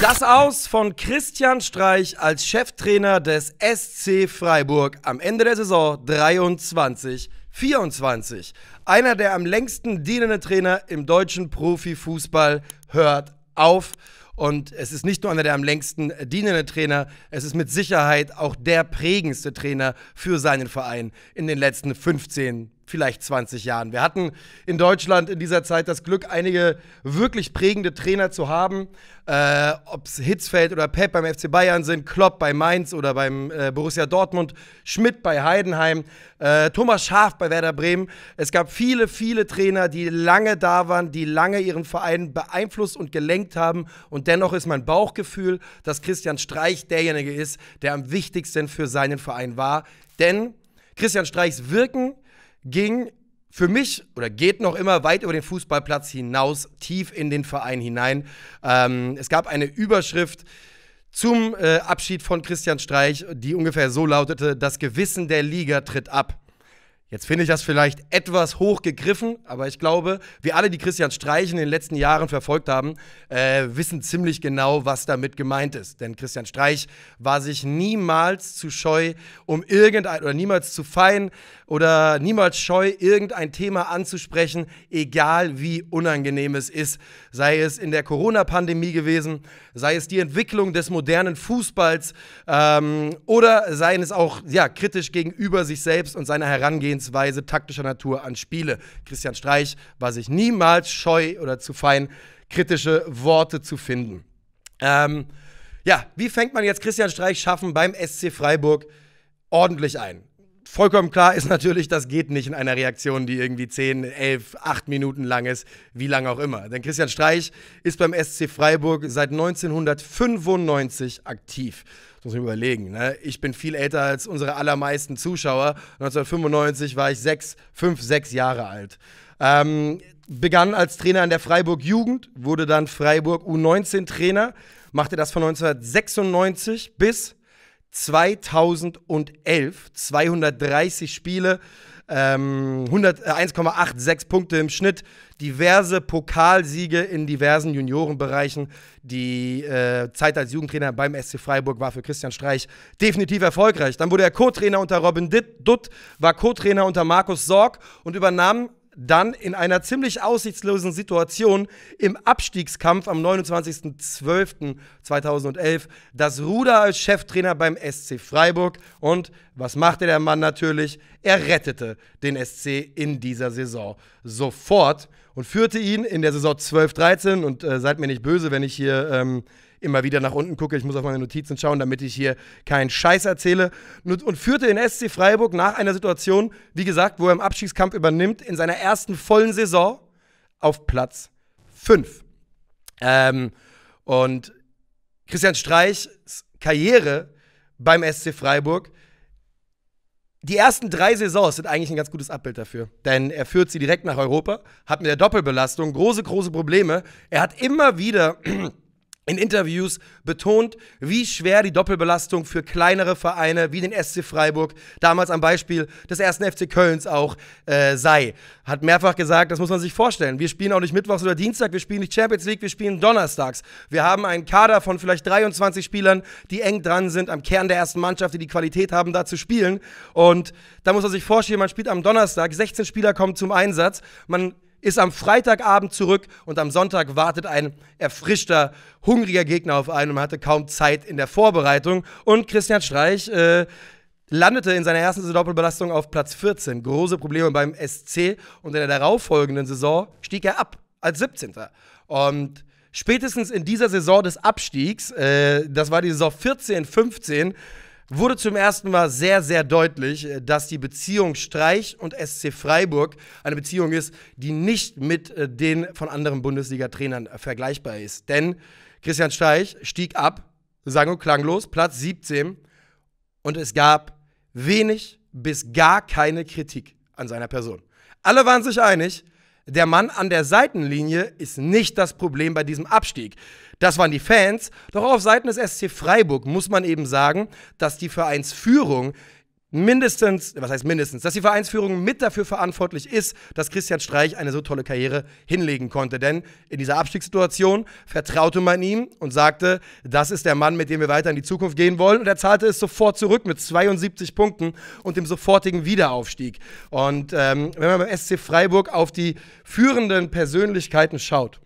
Das Aus von Christian Streich als Cheftrainer des SC Freiburg am Ende der Saison 23-24. Einer der am längsten dienende Trainer im deutschen Profifußball hört auf. Und es ist nicht nur einer der am längsten dienende Trainer, es ist mit Sicherheit auch der prägendste Trainer für seinen Verein in den letzten 15, vielleicht 20 Jahren. Wir hatten in Deutschland in dieser Zeit das Glück, einige wirklich prägende Trainer zu haben. Äh, Ob es Hitzfeld oder Pep beim FC Bayern sind, Klopp bei Mainz oder beim äh, Borussia Dortmund, Schmidt bei Heidenheim, äh, Thomas Schaaf bei Werder Bremen. Es gab viele, viele Trainer, die lange da waren, die lange ihren Verein beeinflusst und gelenkt haben und dennoch ist mein Bauchgefühl, dass Christian Streich derjenige ist, der am wichtigsten für seinen Verein war. Denn Christian Streichs Wirken ging für mich oder geht noch immer weit über den Fußballplatz hinaus, tief in den Verein hinein. Ähm, es gab eine Überschrift zum äh, Abschied von Christian Streich, die ungefähr so lautete: Das Gewissen der Liga tritt ab. Jetzt finde ich das vielleicht etwas hoch gegriffen, aber ich glaube, wir alle, die Christian Streich in den letzten Jahren verfolgt haben, äh, wissen ziemlich genau, was damit gemeint ist. Denn Christian Streich war sich niemals zu scheu, um irgendein oder niemals zu fein oder niemals scheu, irgendein Thema anzusprechen, egal wie unangenehm es ist. Sei es in der Corona-Pandemie gewesen, sei es die Entwicklung des modernen Fußballs ähm, oder seien es auch ja, kritisch gegenüber sich selbst und seiner Herangehensweise Herangehensweise taktischer Natur an Spiele. Christian Streich war sich niemals scheu oder zu fein, kritische Worte zu finden. Ähm, ja, wie fängt man jetzt Christian Streich schaffen beim SC Freiburg ordentlich ein? Vollkommen klar ist natürlich, das geht nicht in einer Reaktion, die irgendwie 10, 11, 8 Minuten lang ist, wie lange auch immer. Denn Christian Streich ist beim SC Freiburg seit 1995 aktiv. Das muss ich mir überlegen. Ne? Ich bin viel älter als unsere allermeisten Zuschauer. 1995 war ich 6, 5, 6 Jahre alt. Ähm, begann als Trainer in der Freiburg Jugend, wurde dann Freiburg U19-Trainer, machte das von 1996 bis 2011 230 Spiele, ähm, 1,86 äh, Punkte im Schnitt, diverse Pokalsiege in diversen Juniorenbereichen. Die äh, Zeit als Jugendtrainer beim SC Freiburg war für Christian Streich definitiv erfolgreich. Dann wurde er Co-Trainer unter Robin Dutt, war Co-Trainer unter Markus Sorg und übernahm dann in einer ziemlich aussichtslosen Situation im Abstiegskampf am 29.12.2011 das Ruder als Cheftrainer beim SC Freiburg. Und was machte der Mann natürlich? Er rettete den SC in dieser Saison sofort und führte ihn in der Saison 12-13. Und äh, seid mir nicht böse, wenn ich hier ähm, immer wieder nach unten gucke. Ich muss auf meine Notizen schauen, damit ich hier keinen Scheiß erzähle. Und führte den SC Freiburg nach einer Situation, wie gesagt, wo er im Abstiegskampf übernimmt, in seiner ersten vollen Saison auf Platz 5. Ähm, und Christian Streichs Karriere beim SC Freiburg die ersten drei Saisons sind eigentlich ein ganz gutes Abbild dafür. Denn er führt sie direkt nach Europa, hat mit der Doppelbelastung große, große Probleme. Er hat immer wieder in Interviews betont, wie schwer die Doppelbelastung für kleinere Vereine wie den SC Freiburg, damals am Beispiel des ersten FC Kölns auch, äh, sei. Hat mehrfach gesagt, das muss man sich vorstellen. Wir spielen auch nicht Mittwochs oder Dienstag, wir spielen nicht Champions League, wir spielen Donnerstags. Wir haben einen Kader von vielleicht 23 Spielern, die eng dran sind am Kern der ersten Mannschaft, die die Qualität haben, da zu spielen. Und da muss man sich vorstellen, man spielt am Donnerstag, 16 Spieler kommen zum Einsatz, man ist am Freitagabend zurück und am Sonntag wartet ein erfrischter, hungriger Gegner auf einen und hatte kaum Zeit in der Vorbereitung. Und Christian Streich äh, landete in seiner ersten Saison Doppelbelastung auf Platz 14. Große Probleme beim SC und in der darauffolgenden Saison stieg er ab als 17. Und spätestens in dieser Saison des Abstiegs, äh, das war die Saison 14, 15, wurde zum ersten Mal sehr, sehr deutlich, äh, dass die Beziehung Streich und SC Freiburg eine Beziehung ist, die nicht mit äh, den von anderen Bundesliga-Trainern äh, vergleichbar ist. Denn Christian Streich stieg ab, sang und klanglos, Platz 17 und es gab wenig bis gar keine Kritik an seiner Person. Alle waren sich einig, der Mann an der Seitenlinie ist nicht das Problem bei diesem Abstieg. Das waren die Fans. Doch auf Seiten des SC Freiburg muss man eben sagen, dass die Vereinsführung mindestens, was heißt mindestens, dass die Vereinsführung mit dafür verantwortlich ist, dass Christian Streich eine so tolle Karriere hinlegen konnte. Denn in dieser Abstiegssituation vertraute man ihm und sagte, das ist der Mann, mit dem wir weiter in die Zukunft gehen wollen. Und er zahlte es sofort zurück mit 72 Punkten und dem sofortigen Wiederaufstieg. Und ähm, wenn man beim SC Freiburg auf die führenden Persönlichkeiten schaut,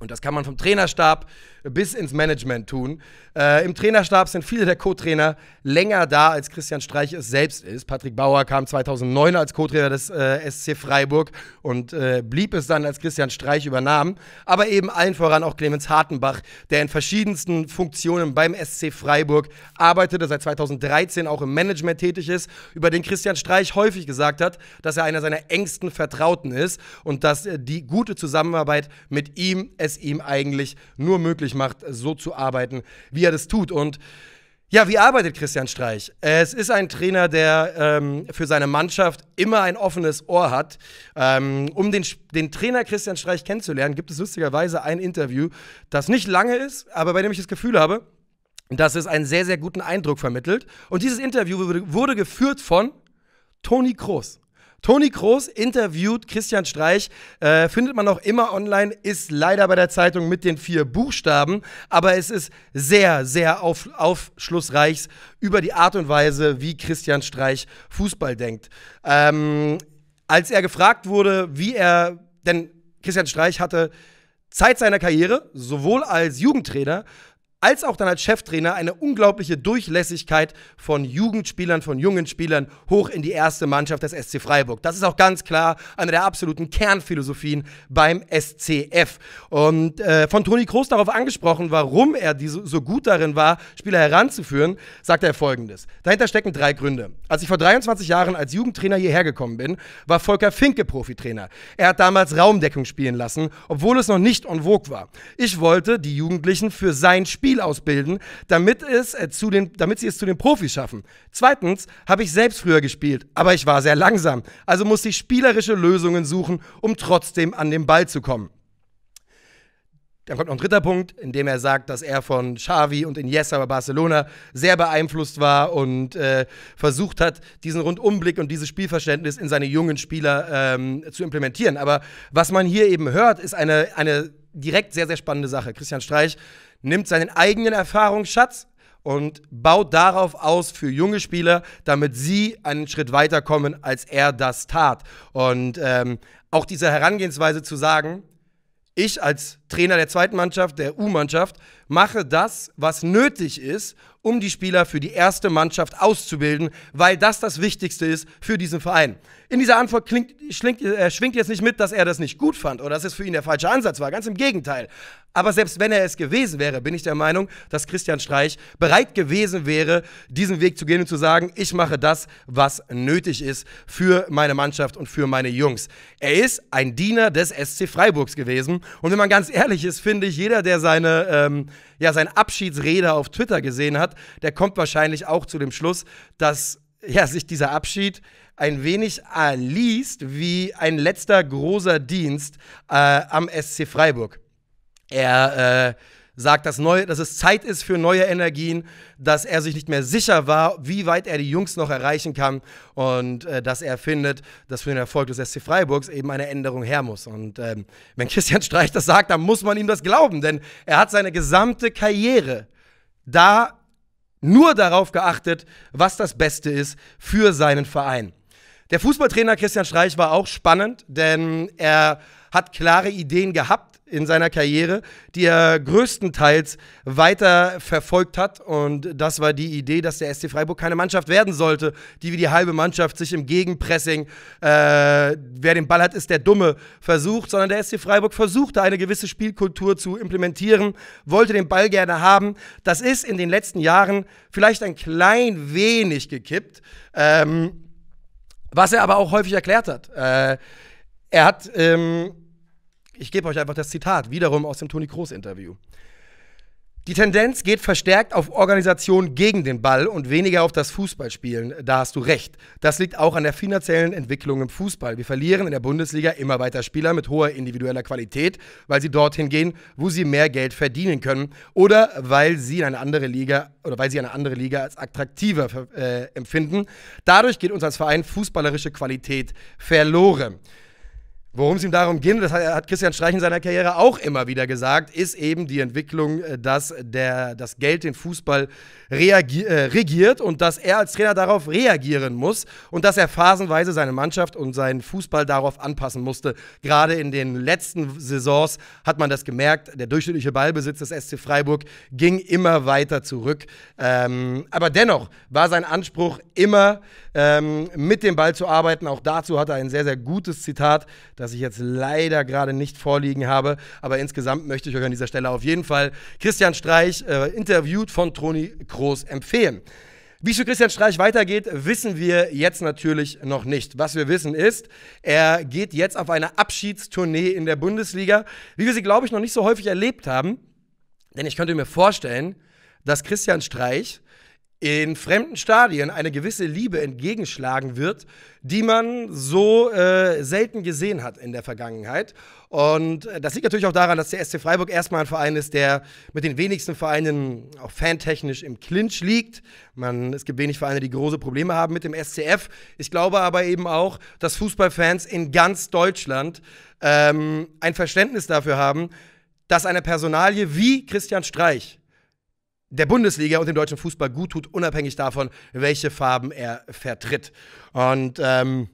und das kann man vom Trainerstab bis ins Management tun. Äh, Im Trainerstab sind viele der Co-Trainer länger da, als Christian Streich es selbst ist. Patrick Bauer kam 2009 als Co-Trainer des äh, SC Freiburg und äh, blieb es dann, als Christian Streich übernahm. Aber eben allen voran auch Clemens Hartenbach, der in verschiedensten Funktionen beim SC Freiburg arbeitete, seit 2013 auch im Management tätig ist, über den Christian Streich häufig gesagt hat, dass er einer seiner engsten Vertrauten ist und dass äh, die gute Zusammenarbeit mit ihm es ihm eigentlich nur möglich möglich macht, so zu arbeiten, wie er das tut. Und ja, wie arbeitet Christian Streich? Es ist ein Trainer, der ähm, für seine Mannschaft immer ein offenes Ohr hat. Ähm, um den, den Trainer Christian Streich kennenzulernen, gibt es lustigerweise ein Interview, das nicht lange ist, aber bei dem ich das Gefühl habe, dass es einen sehr, sehr guten Eindruck vermittelt. Und dieses Interview wurde, wurde geführt von Toni Kroos. Toni Kroos interviewt Christian Streich, äh, findet man auch immer online, ist leider bei der Zeitung mit den vier Buchstaben, aber es ist sehr, sehr auf, aufschlussreich über die Art und Weise, wie Christian Streich Fußball denkt. Ähm, als er gefragt wurde, wie er, denn Christian Streich hatte Zeit seiner Karriere, sowohl als Jugendtrainer, als auch dann als Cheftrainer eine unglaubliche Durchlässigkeit von Jugendspielern, von jungen Spielern hoch in die erste Mannschaft des SC Freiburg. Das ist auch ganz klar eine der absoluten Kernphilosophien beim SCF. Und äh, von Toni Kroos darauf angesprochen, warum er diese, so gut darin war, Spieler heranzuführen, sagte er folgendes. Dahinter stecken drei Gründe. Als ich vor 23 Jahren als Jugendtrainer hierher gekommen bin, war Volker Finke Profitrainer. Er hat damals Raumdeckung spielen lassen, obwohl es noch nicht on vogue war. Ich wollte die Jugendlichen für sein Spiel Spiel ausbilden, damit, es, äh, zu den, damit sie es zu den Profis schaffen. Zweitens habe ich selbst früher gespielt, aber ich war sehr langsam, also musste ich spielerische Lösungen suchen, um trotzdem an den Ball zu kommen. Dann kommt noch ein dritter Punkt, in dem er sagt, dass er von Xavi und Iniesta bei Barcelona sehr beeinflusst war und äh, versucht hat, diesen Rundumblick und dieses Spielverständnis in seine jungen Spieler ähm, zu implementieren. Aber was man hier eben hört, ist eine, eine direkt sehr, sehr spannende Sache. Christian Streich nimmt seinen eigenen Erfahrungsschatz und baut darauf aus für junge Spieler, damit sie einen Schritt weiterkommen, als er das tat. Und ähm, auch diese Herangehensweise zu sagen, ich als Trainer der zweiten Mannschaft, der U-Mannschaft, mache das, was nötig ist, um die Spieler für die erste Mannschaft auszubilden, weil das das Wichtigste ist für diesen Verein. In dieser Antwort klingt, schlingt, äh, schwingt jetzt nicht mit, dass er das nicht gut fand oder dass es für ihn der falsche Ansatz war. Ganz im Gegenteil. Aber selbst wenn er es gewesen wäre, bin ich der Meinung, dass Christian Streich bereit gewesen wäre, diesen Weg zu gehen und zu sagen, ich mache das, was nötig ist für meine Mannschaft und für meine Jungs. Er ist ein Diener des SC Freiburgs gewesen. Und wenn man ganz ehrlich ehrlich ist, finde ich, jeder, der seine, ähm, ja, seine Abschiedsrede auf Twitter gesehen hat, der kommt wahrscheinlich auch zu dem Schluss, dass ja, sich dieser Abschied ein wenig äh, liest wie ein letzter großer Dienst äh, am SC Freiburg. Er äh, sagt, dass, neu, dass es Zeit ist für neue Energien, dass er sich nicht mehr sicher war, wie weit er die Jungs noch erreichen kann und äh, dass er findet, dass für den Erfolg des SC Freiburgs eben eine Änderung her muss. Und ähm, wenn Christian Streich das sagt, dann muss man ihm das glauben, denn er hat seine gesamte Karriere da nur darauf geachtet, was das Beste ist für seinen Verein. Der Fußballtrainer Christian Streich war auch spannend, denn er hat klare Ideen gehabt in seiner Karriere, die er größtenteils weiter verfolgt hat. Und das war die Idee, dass der SC Freiburg keine Mannschaft werden sollte, die wie die halbe Mannschaft sich im Gegenpressing, äh, wer den Ball hat, ist der Dumme, versucht, sondern der SC Freiburg versuchte, eine gewisse Spielkultur zu implementieren, wollte den Ball gerne haben. Das ist in den letzten Jahren vielleicht ein klein wenig gekippt. Ähm, was er aber auch häufig erklärt hat. Äh, er hat ähm, ich gebe euch einfach das Zitat, wiederum aus dem Toni Kroos-Interview. Die Tendenz geht verstärkt auf Organisation gegen den Ball und weniger auf das Fußballspielen. Da hast du recht. Das liegt auch an der finanziellen Entwicklung im Fußball. Wir verlieren in der Bundesliga immer weiter Spieler mit hoher individueller Qualität, weil sie dorthin gehen, wo sie mehr Geld verdienen können oder weil sie eine andere Liga oder weil sie eine andere Liga als attraktiver äh, empfinden. Dadurch geht uns als Verein fußballerische Qualität verloren. Worum es ihm darum ging, das hat Christian Streich in seiner Karriere auch immer wieder gesagt, ist eben die Entwicklung, äh, dass der, das Geld den Fußball reagier, äh, regiert und dass er als Trainer darauf reagieren muss und dass er phasenweise seine Mannschaft und seinen Fußball darauf anpassen musste. Gerade in den letzten Saisons hat man das gemerkt. Der durchschnittliche Ballbesitz des SC Freiburg ging immer weiter zurück. Ähm, aber dennoch war sein Anspruch immer, ähm, mit dem Ball zu arbeiten. Auch dazu hat er ein sehr, sehr gutes Zitat das ich jetzt leider gerade nicht vorliegen habe. Aber insgesamt möchte ich euch an dieser Stelle auf jeden Fall Christian Streich, äh, interviewt von Toni Groß, empfehlen. Wie es für Christian Streich weitergeht, wissen wir jetzt natürlich noch nicht. Was wir wissen ist, er geht jetzt auf eine Abschiedstournee in der Bundesliga, wie wir sie, glaube ich, noch nicht so häufig erlebt haben. Denn ich könnte mir vorstellen, dass Christian Streich in fremden Stadien eine gewisse Liebe entgegenschlagen wird, die man so äh, selten gesehen hat in der Vergangenheit. Und äh, das liegt natürlich auch daran, dass der SC Freiburg erstmal ein Verein ist, der mit den wenigsten Vereinen auch fantechnisch im Clinch liegt. Man, es gibt wenig Vereine, die große Probleme haben mit dem SCF. Ich glaube aber eben auch, dass Fußballfans in ganz Deutschland ähm, ein Verständnis dafür haben, dass eine Personalie wie Christian Streich der Bundesliga und dem deutschen Fußball gut tut, unabhängig davon, welche Farben er vertritt. Und ähm,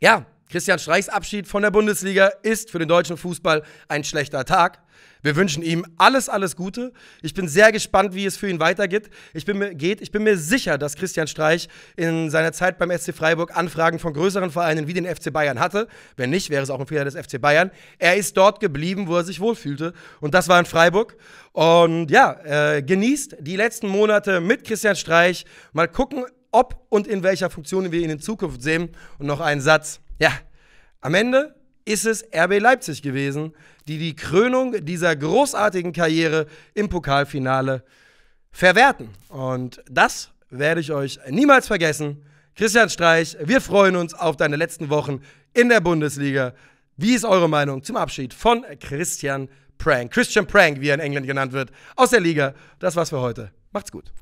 ja, Christian Streichs Abschied von der Bundesliga ist für den deutschen Fußball ein schlechter Tag, wir wünschen ihm alles, alles Gute. Ich bin sehr gespannt, wie es für ihn weitergeht. Ich bin mir, geht. Ich bin mir sicher, dass Christian Streich in seiner Zeit beim SC Freiburg Anfragen von größeren Vereinen wie den FC Bayern hatte. Wenn nicht, wäre es auch ein Fehler des FC Bayern. Er ist dort geblieben, wo er sich wohlfühlte. Und das war in Freiburg. Und ja, äh, genießt die letzten Monate mit Christian Streich. Mal gucken, ob und in welcher Funktion wir ihn in Zukunft sehen. Und noch einen Satz. Ja, am Ende ist es RB Leipzig gewesen, die die Krönung dieser großartigen Karriere im Pokalfinale verwerten. Und das werde ich euch niemals vergessen. Christian Streich, wir freuen uns auf deine letzten Wochen in der Bundesliga. Wie ist eure Meinung zum Abschied von Christian Prank? Christian Prank, wie er in England genannt wird, aus der Liga. Das war's für heute. Macht's gut.